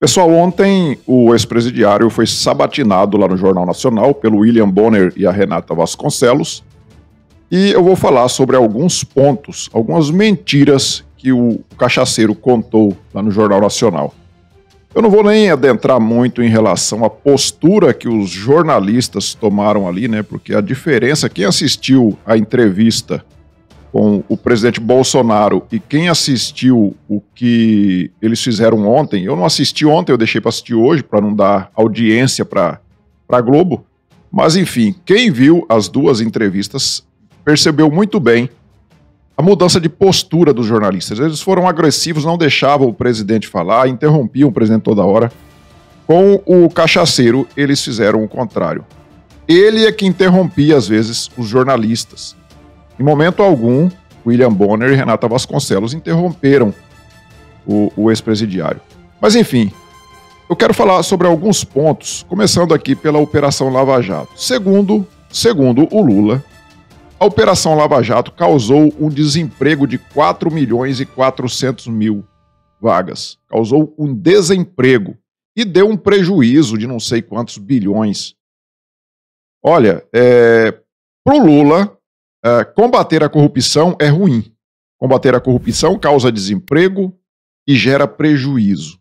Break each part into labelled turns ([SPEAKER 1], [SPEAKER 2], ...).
[SPEAKER 1] Pessoal, ontem o ex-presidiário foi sabatinado lá no Jornal Nacional pelo William Bonner e a Renata Vasconcelos. E eu vou falar sobre alguns pontos, algumas mentiras que o cachaceiro contou lá no Jornal Nacional. Eu não vou nem adentrar muito em relação à postura que os jornalistas tomaram ali, né? Porque a diferença, quem assistiu à entrevista com o presidente Bolsonaro e quem assistiu o que eles fizeram ontem, eu não assisti ontem, eu deixei para assistir hoje para não dar audiência para a Globo, mas enfim, quem viu as duas entrevistas percebeu muito bem a mudança de postura dos jornalistas. Eles foram agressivos, não deixavam o presidente falar, interrompiam o presidente toda hora. Com o cachaceiro, eles fizeram o contrário. Ele é que interrompia, às vezes, os jornalistas. Em momento algum, William Bonner e Renata Vasconcelos interromperam o, o ex-presidiário. Mas enfim, eu quero falar sobre alguns pontos, começando aqui pela Operação Lava Jato. Segundo, segundo o Lula, a Operação Lava Jato causou um desemprego de 4 milhões e 400 mil vagas. Causou um desemprego e deu um prejuízo de não sei quantos bilhões. Olha, é, para o Lula, é, combater a corrupção é ruim. Combater a corrupção causa desemprego e gera prejuízo.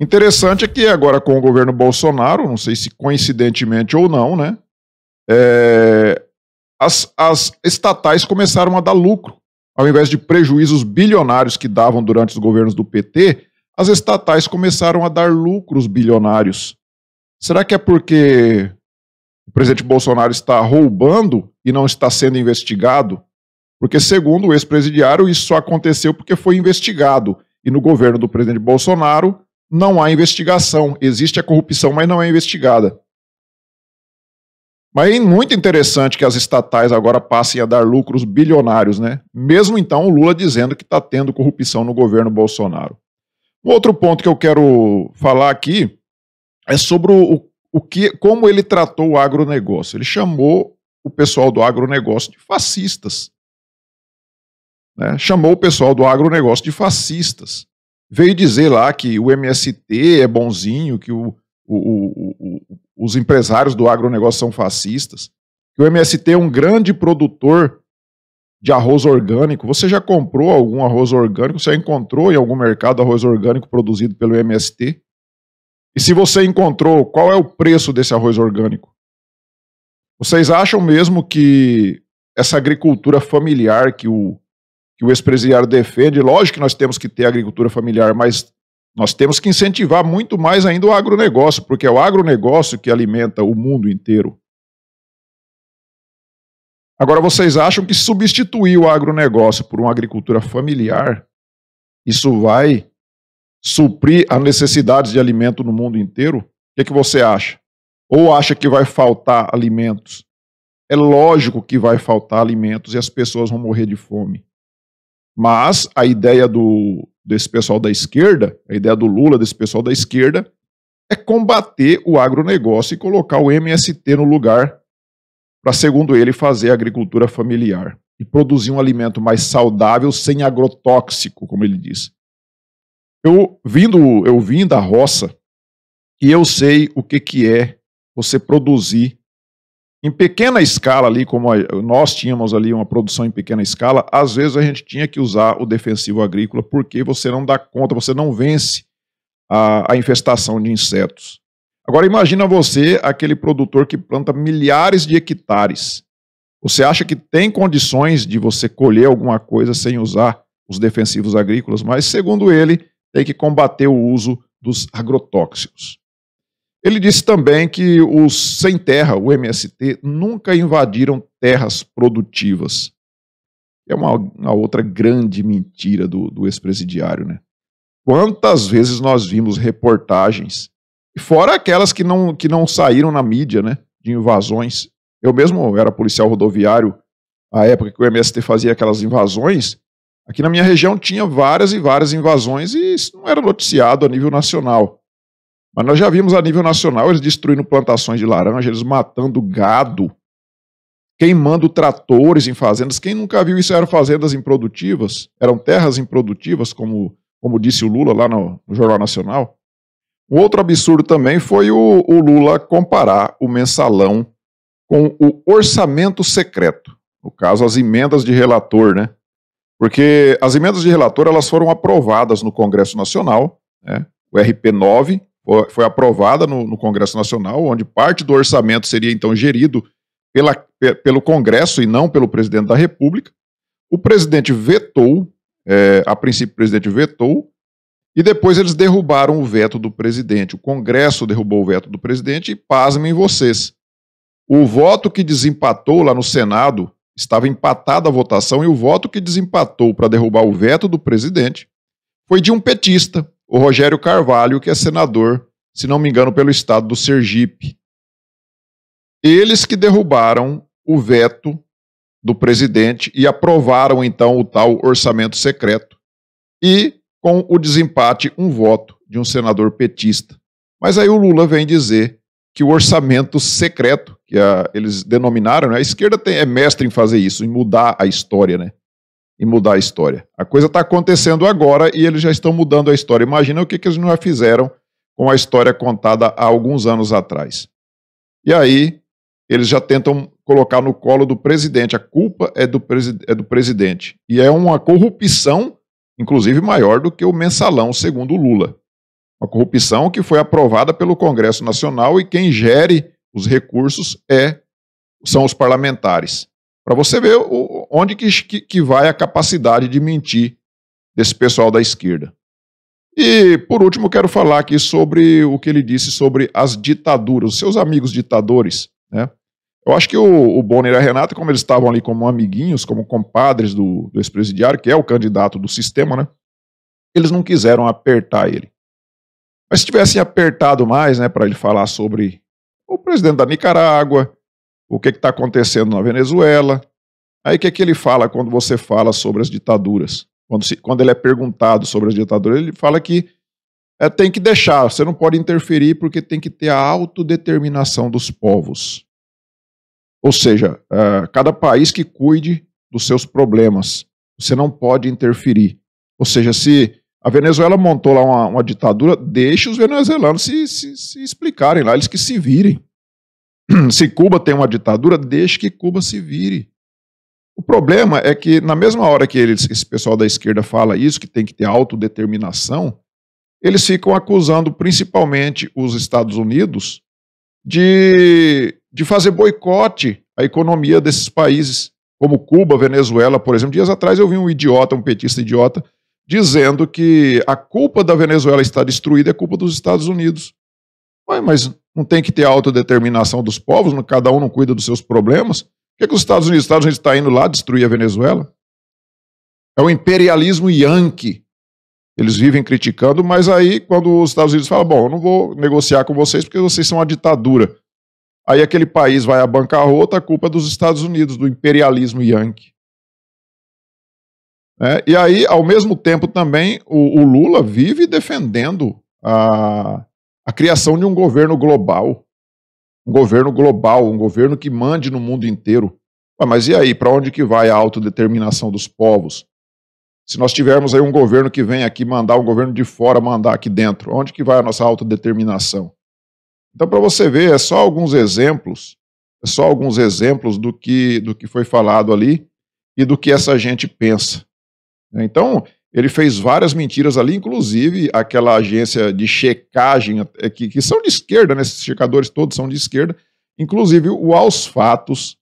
[SPEAKER 1] Interessante é que agora com o governo Bolsonaro, não sei se coincidentemente ou não, né? É, as, as estatais começaram a dar lucro. Ao invés de prejuízos bilionários que davam durante os governos do PT, as estatais começaram a dar lucros bilionários. Será que é porque presidente Bolsonaro está roubando e não está sendo investigado? Porque, segundo o ex-presidiário, isso só aconteceu porque foi investigado. E no governo do presidente Bolsonaro não há investigação. Existe a corrupção, mas não é investigada. Mas é muito interessante que as estatais agora passem a dar lucros bilionários, né? Mesmo então o Lula dizendo que está tendo corrupção no governo Bolsonaro. Um outro ponto que eu quero falar aqui é sobre o o que, como ele tratou o agronegócio? Ele chamou o pessoal do agronegócio de fascistas. Né? Chamou o pessoal do agronegócio de fascistas. Veio dizer lá que o MST é bonzinho, que o, o, o, os empresários do agronegócio são fascistas, que o MST é um grande produtor de arroz orgânico. Você já comprou algum arroz orgânico? Você encontrou em algum mercado arroz orgânico produzido pelo MST? E se você encontrou, qual é o preço desse arroz orgânico? Vocês acham mesmo que essa agricultura familiar que o, que o ex-presidiário defende, lógico que nós temos que ter agricultura familiar, mas nós temos que incentivar muito mais ainda o agronegócio, porque é o agronegócio que alimenta o mundo inteiro. Agora, vocês acham que substituir o agronegócio por uma agricultura familiar, isso vai suprir as necessidades de alimento no mundo inteiro? O que, é que você acha? Ou acha que vai faltar alimentos? É lógico que vai faltar alimentos e as pessoas vão morrer de fome. Mas a ideia do, desse pessoal da esquerda, a ideia do Lula, desse pessoal da esquerda, é combater o agronegócio e colocar o MST no lugar para, segundo ele, fazer agricultura familiar e produzir um alimento mais saudável, sem agrotóxico, como ele diz. Eu vindo, eu vim da roça e eu sei o que que é você produzir em pequena escala ali, como nós tínhamos ali uma produção em pequena escala, às vezes a gente tinha que usar o defensivo agrícola porque você não dá conta, você não vence a, a infestação de insetos. Agora imagina você aquele produtor que planta milhares de hectares. Você acha que tem condições de você colher alguma coisa sem usar os defensivos agrícolas? Mas segundo ele, tem que combater o uso dos agrotóxicos. Ele disse também que os sem terra, o MST, nunca invadiram terras produtivas. É uma, uma outra grande mentira do, do ex-presidiário, né? Quantas vezes nós vimos reportagens, fora aquelas que não, que não saíram na mídia, né? De invasões. Eu mesmo era policial rodoviário, à época que o MST fazia aquelas invasões, Aqui na minha região tinha várias e várias invasões e isso não era noticiado a nível nacional. Mas nós já vimos a nível nacional eles destruindo plantações de laranja, eles matando gado, queimando tratores em fazendas. Quem nunca viu isso eram fazendas improdutivas, eram terras improdutivas, como, como disse o Lula lá no, no Jornal Nacional. Um outro absurdo também foi o, o Lula comparar o mensalão com o orçamento secreto, no caso, as emendas de relator, né? Porque as emendas de relator elas foram aprovadas no Congresso Nacional, né? o RP9 foi aprovada no, no, Congresso Nacional, onde parte do orçamento seria então gerido pela, pelo Congresso e não pelo presidente da República. O presidente vetou, é, a princípio o presidente vetou, e depois eles derrubaram o veto do presidente. O Congresso derrubou o veto do presidente e pasmem vocês. O voto que desempatou lá no Senado Estava empatada a votação e o voto que desempatou para derrubar o veto do presidente foi de um petista, o Rogério Carvalho, que é senador, se não me engano, pelo estado do Sergipe. Eles que derrubaram o veto do presidente e aprovaram então o tal orçamento secreto. E com o desempate, um voto de um senador petista. Mas aí o Lula vem dizer que o orçamento secreto, que a, eles denominaram, né? a esquerda tem, é mestre em fazer isso, em mudar a história, né? Em mudar a história. A coisa está acontecendo agora e eles já estão mudando a história. Imagina o que, que eles não fizeram com a história contada há alguns anos atrás. E aí, eles já tentam colocar no colo do presidente. A culpa é do, presi é do presidente. E é uma corrupção, inclusive, maior do que o mensalão, segundo o Lula. Uma corrupção que foi aprovada pelo Congresso Nacional e quem gere os recursos é são os parlamentares. Para você ver o, onde que, que vai a capacidade de mentir desse pessoal da esquerda. E, por último, quero falar aqui sobre o que ele disse sobre as ditaduras, os seus amigos ditadores. Né? Eu acho que o, o Bonner e a Renata, como eles estavam ali como amiguinhos, como compadres do, do ex-presidiário, que é o candidato do sistema, né? eles não quiseram apertar ele. Mas se tivessem apertado mais, né, para ele falar sobre o presidente da Nicarágua, o que está acontecendo na Venezuela. Aí o que, é que ele fala quando você fala sobre as ditaduras? Quando, se, quando ele é perguntado sobre as ditaduras, ele fala que é, tem que deixar, você não pode interferir porque tem que ter a autodeterminação dos povos. Ou seja, eh, cada país que cuide dos seus problemas, você não pode interferir. Ou seja, se a Venezuela montou lá uma, uma ditadura, deixe os venezuelanos se, se, se explicarem lá, eles que se virem. Se Cuba tem uma ditadura, deixe que Cuba se vire. O problema é que, na mesma hora que eles, esse pessoal da esquerda fala isso, que tem que ter autodeterminação, eles ficam acusando principalmente os Estados Unidos de, de fazer boicote à economia desses países, como Cuba, Venezuela, por exemplo. Dias atrás eu vi um idiota, um petista idiota, dizendo que a culpa da Venezuela estar destruída é culpa dos Estados Unidos. Ué, mas não tem que ter autodeterminação dos povos, cada um não cuida dos seus problemas? Por que, é que os Estados Unidos estão Unidos tá indo lá destruir a Venezuela? É o imperialismo yankee. Eles vivem criticando, mas aí quando os Estados Unidos falam, bom, eu não vou negociar com vocês porque vocês são uma ditadura. Aí aquele país vai à bancarrota, a culpa é dos Estados Unidos, do imperialismo yankee. Né? e aí, ao mesmo tempo, também o, o Lula vive defendendo a, a, criação de um governo global. Um governo global, um governo que mande no mundo inteiro. Ah, mas e aí, para onde que vai a autodeterminação dos povos? Se nós tivermos aí um governo que vem aqui mandar, um governo de fora mandar aqui dentro, onde que vai a nossa autodeterminação? Então, para você ver, é só alguns exemplos, é só alguns exemplos do que, do que foi falado ali e do que essa gente pensa. Então, ele fez várias mentiras ali, inclusive aquela agência de checagem, eh, que, que são de esquerda, né? esses checadores todos são de esquerda, inclusive o Aos Fatos,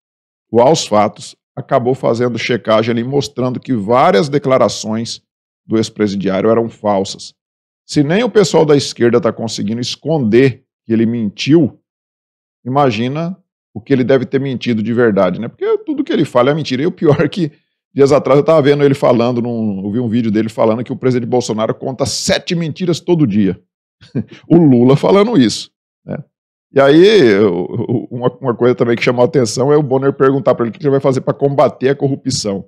[SPEAKER 1] o Aos Fatos acabou fazendo checagem ali, mostrando que várias declarações do ex-presidiário eram falsas. Se nem o pessoal da esquerda está conseguindo esconder que ele mentiu, imagina o que ele deve ter mentido de verdade, né? Porque tudo que ele fala é mentira. E o pior é que Dias atrás eu estava vendo ele falando, num, ouvi um vídeo dele falando que o presidente Bolsonaro conta sete mentiras todo dia. o Lula falando isso. Né? E aí, uma, uma, coisa também que chamou a atenção é o Bonner perguntar para ele o que ele vai fazer para combater a corrupção.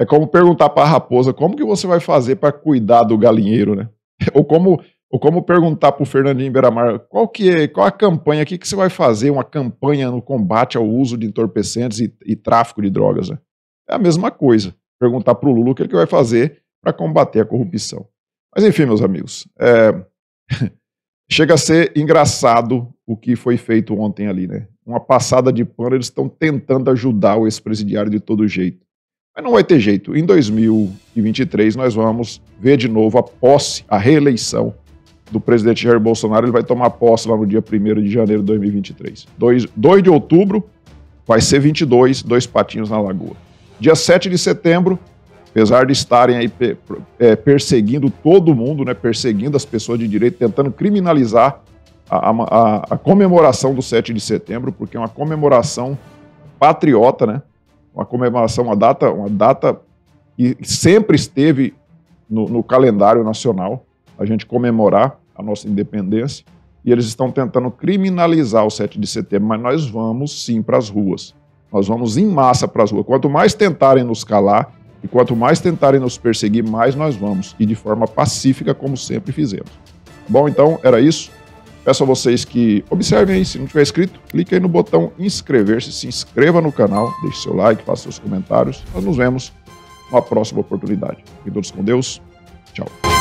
[SPEAKER 1] É como perguntar para a raposa como que você vai fazer para cuidar do galinheiro, né? Ou como, ou como perguntar para o Fernandinho Beramar qual que é, qual a campanha, o que, que você vai fazer, uma campanha no combate ao uso de entorpecentes e, e tráfico de drogas, né? É a mesma coisa. Perguntar para o Lula o que ele é vai fazer para combater a corrupção. Mas enfim, meus amigos, é... chega a ser engraçado o que foi feito ontem ali, né? Uma passada de pano, eles estão tentando ajudar o ex-presidiário de todo jeito. Mas não vai ter jeito. Em 2023, nós vamos ver de novo a posse, a reeleição do presidente Jair Bolsonaro. Ele vai tomar posse lá no dia 1 de janeiro de 2023. 2, 2 de outubro vai ser 22, dois patinhos na lagoa. Dia 7 de setembro, apesar de estarem aí é, perseguindo todo mundo, né, perseguindo as pessoas de direito, tentando criminalizar a, a, a, comemoração do 7 de setembro, porque é uma comemoração patriota, né, uma comemoração, uma data, uma data que sempre esteve no, no calendário nacional, a gente comemorar a nossa independência, e eles estão tentando criminalizar o 7 de setembro, mas nós vamos sim para as ruas. Nós vamos em massa para as ruas. Quanto mais tentarem nos calar e quanto mais tentarem nos perseguir, mais nós vamos. E de forma pacífica, como sempre fizemos. Bom, então era isso. Peço a vocês que observem aí, se não tiver inscrito, clique aí no botão inscrever-se, se inscreva no canal, deixe seu like, faça seus comentários. Nós nos vemos numa próxima oportunidade. Fiquem todos com Deus. Tchau.